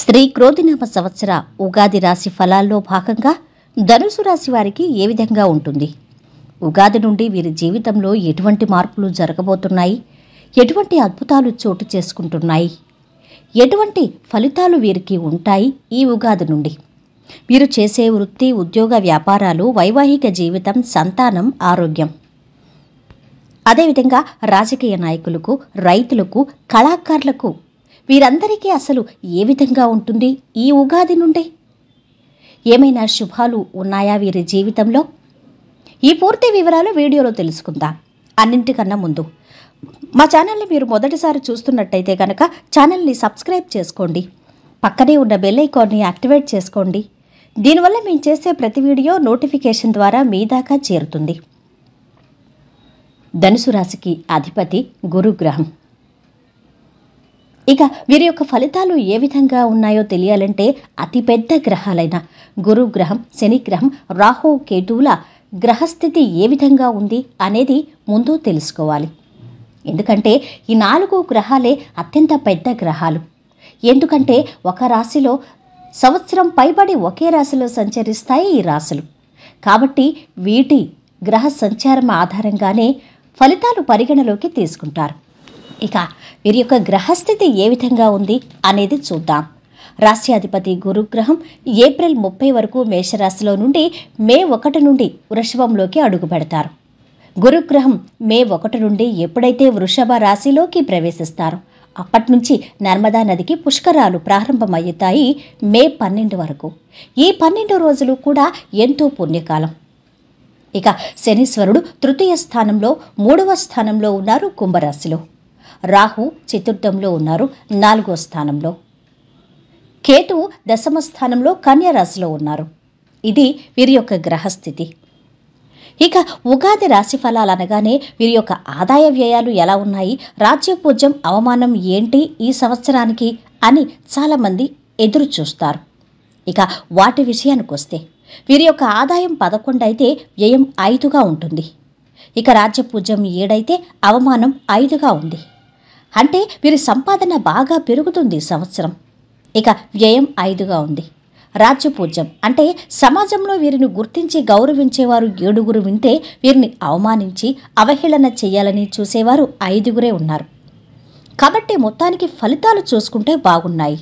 శ్రీ క్రోధినామ సంవత్సర ఉగాది రాశి ఫలాల్లో భాగంగా ధనుసు రాశి వారికి ఏ విధంగా ఉంటుంది ఉగాది నుండి వీరి జీవితంలో ఎటువంటి మార్పులు జరగబోతున్నాయి ఎటువంటి అద్భుతాలు చోటు చేసుకుంటున్నాయి ఎటువంటి ఫలితాలు వీరికి ఉంటాయి ఈ ఉగాది నుండి వీరు చేసే వృత్తి ఉద్యోగ వ్యాపారాలు వైవాహిక జీవితం సంతానం ఆరోగ్యం అదేవిధంగా రాజకీయ నాయకులకు రైతులకు కళాకారులకు వీరందరికీ అసలు ఏ విధంగా ఉంటుంది ఈ ఉగాది నుండి ఏమైనా శుభాలు ఉన్నాయా వీరి జీవితంలో ఈ పూర్తి వివరాలు వీడియోలో తెలుసుకుందాం అన్నింటికన్నా ముందు మా ఛానల్ని మీరు మొదటిసారి చూస్తున్నట్టయితే కనుక ఛానల్ని సబ్స్క్రైబ్ చేసుకోండి పక్కనే ఉన్న బెల్ ఐకాన్ని యాక్టివేట్ చేసుకోండి దీనివల్ల మేము చేసే ప్రతి వీడియో నోటిఫికేషన్ ద్వారా మీ దాకా చేరుతుంది ధనుసు రాశికి అధిపతి గురుగ్రహం ఇక వీరి యొక్క ఫలితాలు ఏ విధంగా ఉన్నాయో తెలియాలంటే అతిపెద్ద గ్రహాలైన గురుగ్రహం శనిగ్రహం రాహు కేతువుల గ్రహస్థితి ఏ విధంగా ఉంది అనేది ముందు తెలుసుకోవాలి ఎందుకంటే ఈ నాలుగు గ్రహాలే అత్యంత పెద్ద గ్రహాలు ఎందుకంటే ఒక రాశిలో సంవత్సరం పైబడి ఒకే రాశిలో సంచరిస్తాయి ఈ రాశులు కాబట్టి వీటి గ్రహ సంచారం ఆధారంగానే ఫలితాలు పరిగణలోకి తీసుకుంటారు ఇక వీరి యొక్క గ్రహస్థితి ఏ విధంగా ఉంది అనేది చూద్దాం రాష్ట్రాధిపతి గురుగ్రహం ఏప్రిల్ ముప్పై వరకు మేషరాశిలో నుండి మే ఒకటి నుండి వృషభంలోకి అడుగుపెడతారు గురుగ్రహం మే ఒకటి నుండి ఎప్పుడైతే వృషభ రాశిలోకి ప్రవేశిస్తారు అప్పటి నుంచి నర్మదా నదికి పుష్కరాలు ప్రారంభమవుతాయి మే పన్నెండు వరకు ఈ పన్నెండు రోజులు కూడా ఎంతో పుణ్యకాలం ఇక శనీశ్వరుడు తృతీయ స్థానంలో మూడవ స్థానంలో ఉన్నారు కుంభరాశిలో రాహు చతుర్థంలో ఉన్నారు నాలుగో స్థానంలో కేతు దశమ స్థానంలో కన్యరాశిలో ఉన్నారు ఇది వీరి యొక్క గ్రహస్థితి ఇక ఉగాది రాశి ఫలాలు అనగానే వీరి యొక్క ఆదాయ వ్యయాలు ఎలా ఉన్నాయి రాజ్యపూజ్యం అవమానం ఏంటి ఈ సంవత్సరానికి అని చాలామంది ఎదురు చూస్తారు ఇక వాటి విషయానికి వస్తే వీరి యొక్క ఆదాయం పదకొండు అయితే వ్యయం ఐదుగా ఉంటుంది ఇక రాజ్యపూజ్యం ఏడైతే అవమానం ఐదుగా ఉంది అంటే వీరి సంపాదన బాగా పెరుగుతుంది సంవత్సరం ఇక వ్యయం ఐదుగా ఉంది రాజ్యపూజ్యం అంటే సమాజంలో వీరిని గుర్తించి గౌరవించేవారు ఏడుగురు వింటే వీరిని అవమానించి అవహేళన చేయాలని చూసేవారు ఐదుగురే ఉన్నారు కాబట్టి మొత్తానికి ఫలితాలు చూసుకుంటే బాగున్నాయి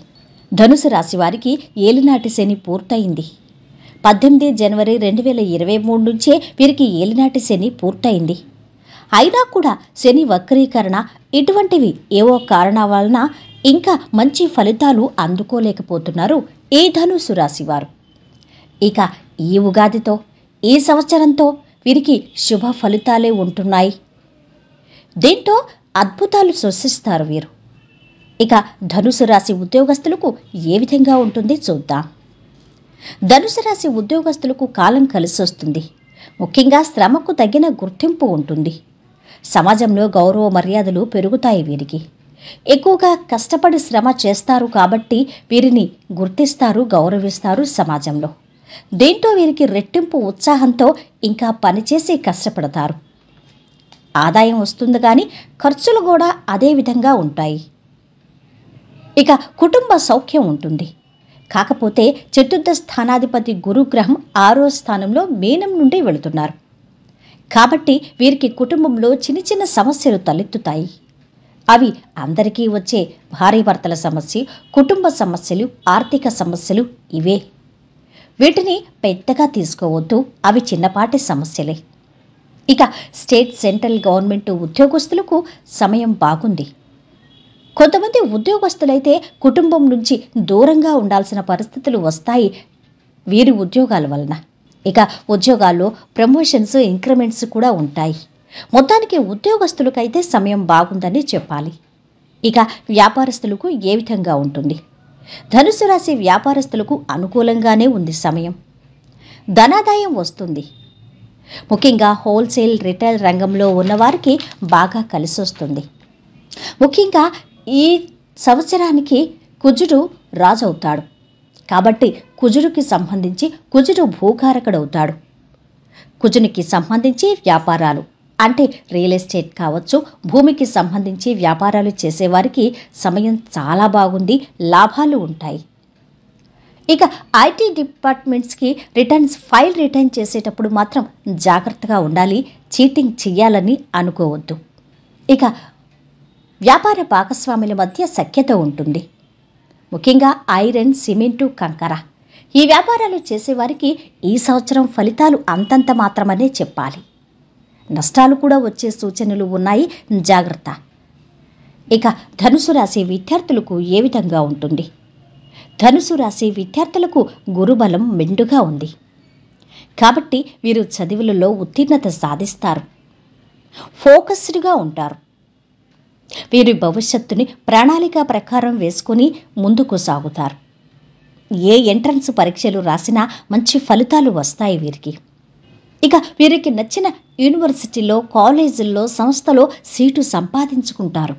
ధనుసు రాశి వారికి ఏలినాటి శని పూర్తయింది పద్దెనిమిది జనవరి రెండు వేల ఇరవై మూడు నుంచే వీరికి ఏలినాటి శని పూర్తయింది అయినా కూడా శని వక్రీకరణ ఇటువంటివి ఏవో కారణాల వలన ఇంకా మంచి ఫలితాలు అందుకోలేకపోతున్నారు ఈ ధనుసు రాశివారు ఇక ఈ ఉగాదితో ఈ సంవత్సరంతో వీరికి శుభ ఫలితాలే ఉంటున్నాయి దీంతో అద్భుతాలు సృష్టిస్తారు వీరు ఇక ధనుసు రాశి ఉద్యోగస్తులకు ఏ విధంగా ఉంటుంది చూద్దాం ధనుసు రాశి ఉద్యోగస్తులకు కాలం కలిసి వస్తుంది ముఖ్యంగా శ్రమకు తగిన గుర్తింపు ఉంటుంది సమాజంలో గౌరవ మర్యాదలు పెరుగుతాయి వీరికి ఎక్కువగా కష్టపడి శ్రమ చేస్తారు కాబట్టి వీరిని గుర్తిస్తారు గౌరవిస్తారు సమాజంలో దీంతో వీరికి రెట్టింపు ఉత్సాహంతో ఇంకా పనిచేసి కష్టపడతారు ఆదాయం వస్తుంది కానీ ఖర్చులు కూడా అదే విధంగా ఉంటాయి ఇక కుటుంబ సౌఖ్యం ఉంటుంది కాకపోతే చతుర్థ స్థానాధిపతి గురుగ్రహం ఆరో స్థానంలో మీనం నుండి వెళుతున్నారు కాబట్టి వీరికి కుటుంబంలో చిన్న చిన్న సమస్యలు తలెత్తుతాయి అవి అందరికీ వచ్చే భారీ భర్తల సమస్య కుటుంబ సమస్యలు ఆర్థిక సమస్యలు ఇవే వీటిని పెద్దగా తీసుకోవద్దు అవి చిన్నపాటి సమస్యలే ఇక స్టేట్ సెంట్రల్ గవర్నమెంట్ ఉద్యోగస్తులకు సమయం బాగుంది కొంతమంది ఉద్యోగస్తులైతే కుటుంబం నుంచి దూరంగా ఉండాల్సిన పరిస్థితులు వస్తాయి వీరి ఉద్యోగాల వలన ఇక ఉద్యోగాల్లో ప్రమోషన్స్ ఇంక్రిమెంట్స్ కూడా ఉంటాయి మొత్తానికి ఉద్యోగస్తులకైతే సమయం బాగుందని చెప్పాలి ఇక వ్యాపారస్తులకు ఏ విధంగా ఉంటుంది ధనుసు రాశి వ్యాపారస్తులకు అనుకూలంగానే ఉంది సమయం ధనాదాయం వస్తుంది ముఖ్యంగా హోల్సేల్ రిటైల్ రంగంలో ఉన్నవారికి బాగా కలిసొస్తుంది ముఖ్యంగా ఈ సంవత్సరానికి కుజుడు రాజవుతాడు కాబట్టి కుజుడికి సంబంధించి కుజుడు భూకారకుడవుతాడు కుజునికి సంబంధించి వ్యాపారాలు అంటే రియల్ ఎస్టేట్ కావచ్చు భూమికి సంబంధించి వ్యాపారాలు చేసేవారికి సమయం చాలా బాగుంది లాభాలు ఉంటాయి ఇక ఐటీ డిపార్ట్మెంట్స్కి రిటర్న్స్ ఫైల్ రిటర్న్ చేసేటప్పుడు మాత్రం జాగ్రత్తగా ఉండాలి చీటింగ్ చేయాలని అనుకోవద్దు ఇక వ్యాపార భాగస్వాముల మధ్య సఖ్యత ఉంటుంది ముఖ్యంగా ఐరన్ సిమెంటు కంకర ఈ వ్యాపారాలు చేసేవారికి ఈ సంవత్సరం ఫలితాలు అంతంత మాత్రమనే చెప్పాలి నష్టాలు కూడా వచ్చే సూచనలు ఉన్నాయి జాగ్రత్త ఇక ధనుసు రాశి విద్యార్థులకు ఏ విధంగా ఉంటుంది ధనుసు రాశి విద్యార్థులకు గురుబలం మెండుగా ఉంది కాబట్టి వీరు చదువులలో ఉత్తీర్ణత సాధిస్తారు ఫోకస్డ్గా ఉంటారు వీరి భవిష్యత్తుని ప్రణాళిక ప్రకారం వేసుకుని ముందుకు సాగుతారు ఏ ఎంట్రన్స్ పరీక్షలు రాసినా మంచి ఫలితాలు వస్తాయి వీరికి ఇక వీరికి నచ్చిన యూనివర్సిటీలో కాలేజీల్లో సంస్థలో సీటు సంపాదించుకుంటారు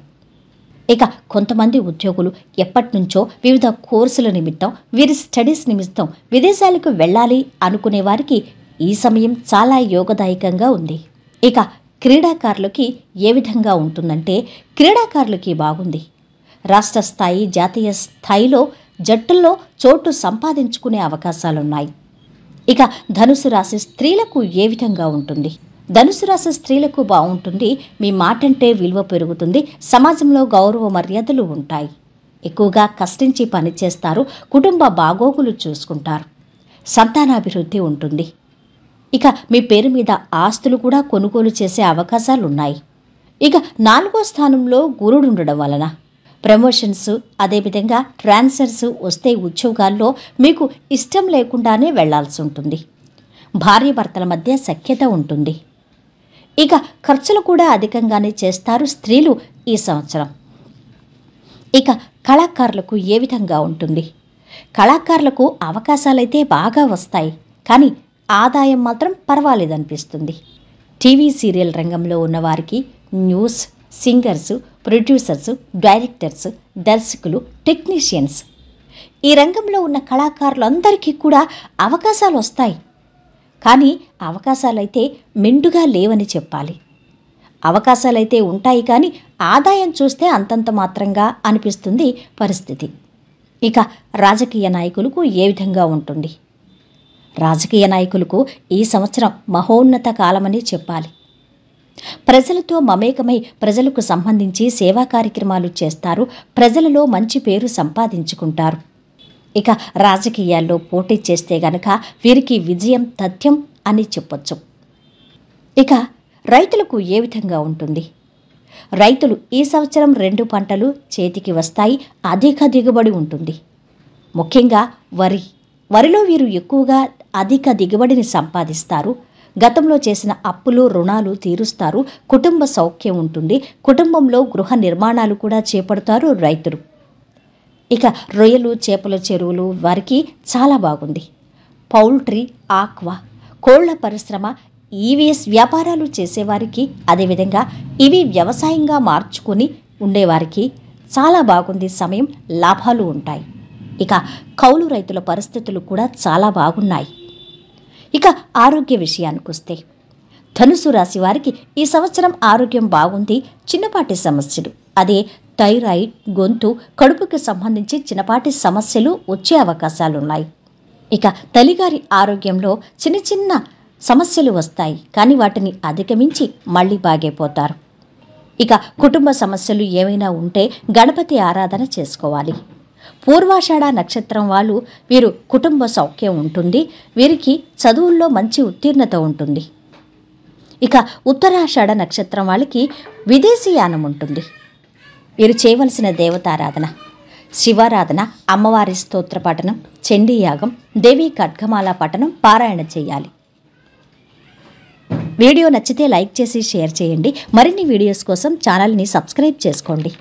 ఇక కొంతమంది ఉద్యోగులు ఎప్పటి నుంచో వివిధ కోర్సుల నిమిత్తం వీరి స్టడీస్ నిమిత్తం విదేశాలకు వెళ్ళాలి అనుకునే వారికి ఈ సమయం చాలా యోగదాయకంగా ఉంది ఇక క్రీడాకారులకి ఏ విధంగా ఉంటుందంటే క్రీడాకారులకి బాగుంది రాష్ట్ర స్థాయి జాతీయ స్థాయిలో జట్టుల్లో చోటు సంపాదించుకునే అవకాశాలున్నాయి ఇక ధనుసు రాశి స్త్రీలకు ఏ విధంగా ఉంటుంది ధనుసు రాశి స్త్రీలకు బాగుంటుంది మీ మాటంటే విలువ పెరుగుతుంది సమాజంలో గౌరవ మర్యాదలు ఉంటాయి ఎక్కువగా కష్టించి పనిచేస్తారు కుటుంబ బాగోగులు చూసుకుంటారు సంతానాభివృద్ధి ఉంటుంది ఇక మీ పేరు మీద ఆస్తులు కూడా కొనుగోలు చేసే అవకాశాలున్నాయి ఇక నాలుగో స్థానంలో గురుడుండడం వలన ప్రమోషన్స్ అదేవిధంగా ట్రాన్స్ఫర్స్ వస్తే ఉద్యోగాల్లో మీకు ఇష్టం లేకుండానే వెళ్లాల్సి ఉంటుంది భార్యాభర్తల మధ్య సఖ్యత ఉంటుంది ఇక ఖర్చులు కూడా అధికంగానే చేస్తారు స్త్రీలు ఈ సంవత్సరం ఇక కళాకారులకు ఏ విధంగా ఉంటుంది కళాకారులకు అవకాశాలైతే బాగా వస్తాయి కానీ ఆదాయం మాత్రం పర్వాలేదనిపిస్తుంది టీవీ సీరియల్ రంగంలో ఉన్నవారికి న్యూస్ సింగర్స్ ప్రొడ్యూసర్స్ డైరెక్టర్స్ దర్శకులు టెక్నీషియన్స్ ఈ రంగంలో ఉన్న కళాకారులందరికీ కూడా అవకాశాలు వస్తాయి కానీ అవకాశాలైతే మెండుగా లేవని చెప్పాలి అవకాశాలైతే ఉంటాయి కానీ ఆదాయం చూస్తే అంతంత మాత్రంగా అనిపిస్తుంది పరిస్థితి ఇక రాజకీయ నాయకులకు ఏ విధంగా ఉంటుంది రాజకీయ నాయకులకు ఈ సంవత్సరం మహోన్నత కాలమని చెప్పాలి ప్రజలతో మమేకమై ప్రజలకు సంబంధించి సేవా కార్యక్రమాలు చేస్తారు ప్రజలలో మంచి పేరు సంపాదించుకుంటారు ఇక రాజకీయాల్లో పోటీ చేస్తే గనక వీరికి విజయం తథ్యం అని చెప్పొచ్చు ఇక రైతులకు ఏ విధంగా ఉంటుంది రైతులు ఈ సంవత్సరం రెండు పంటలు చేతికి వస్తాయి అధిక దిగుబడి ఉంటుంది ముఖ్యంగా వరి వరిలో వీరు ఎక్కువగా అధిక దిగుబడిని సంపాదిస్తారు గతంలో చేసిన అప్పులు రుణాలు తీరుస్తారు కుటుంబ సౌఖ్యం ఉంటుంది కుటుంబంలో గృహ నిర్మాణాలు కూడా చేపడతారు రైతులు ఇక రొయ్యలు చేపల చెరువులు వారికి చాలా బాగుంది పౌల్ట్రీ ఆక్వా కోళ్ల పరిశ్రమ ఈవీఎస్ వ్యాపారాలు చేసేవారికి అదేవిధంగా ఇవి వ్యవసాయంగా మార్చుకుని ఉండేవారికి చాలా బాగుంది సమయం లాభాలు ఉంటాయి ఇక కౌలు రైతుల పరిస్థితులు కూడా చాలా బాగున్నాయి ఇక ఆరోగ్య విషయానికి వస్తే ధనుసు రాశి వారికి ఈ సంవత్సరం ఆరోగ్యం బాగుంది చిన్నపాటి సమస్యలు అదే థైరాయిడ్ గొంతు కడుపుకి సంబంధించి చిన్నపాటి సమస్యలు వచ్చే అవకాశాలున్నాయి ఇక తల్లిగారి ఆరోగ్యంలో చిన్న చిన్న సమస్యలు వస్తాయి కానీ వాటిని అధిగమించి మళ్ళీ బాగైపోతారు ఇక కుటుంబ సమస్యలు ఏమైనా ఉంటే గణపతి ఆరాధన చేసుకోవాలి పూర్వాషాఢ నక్షత్రం వాళ్ళు వీరు కుటుంబ సౌఖ్యం ఉంటుంది వీరికి చదువుల్లో మంచి ఉత్తీర్ణత ఉంటుంది ఇక ఉత్తరాషాఢ నక్షత్రం వాళ్ళకి విదేశీయానం ఉంటుంది వీరు చేయవలసిన దేవతారాధన శివారాధన అమ్మవారి స్తోత్ర పఠనం చండీయాగం దేవీ ఖడ్గమాల పఠనం పారాయణ చేయాలి వీడియో నచ్చితే లైక్ చేసి షేర్ చేయండి మరిన్ని వీడియోస్ కోసం ఛానల్ని సబ్స్క్రైబ్ చేసుకోండి